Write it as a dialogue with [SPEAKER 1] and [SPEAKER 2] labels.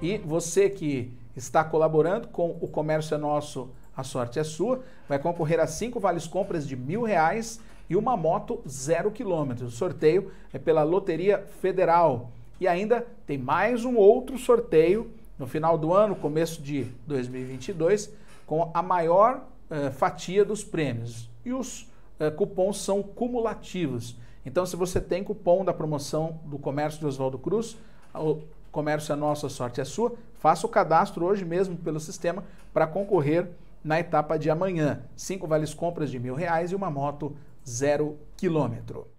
[SPEAKER 1] E você que está colaborando com o Comércio é Nosso, a sorte é sua, vai concorrer a cinco vales compras de mil reais e uma moto zero quilômetro. O sorteio é pela Loteria Federal. E ainda tem mais um outro sorteio no final do ano, começo de 2022, com a maior eh, fatia dos prêmios. E os eh, cupons são cumulativos. Então, se você tem cupom da promoção do Comércio de Oswaldo Cruz, Comércio é nosso, a sorte é sua. Faça o cadastro hoje mesmo pelo sistema para concorrer na etapa de amanhã. Cinco vales compras de mil reais e uma moto zero quilômetro.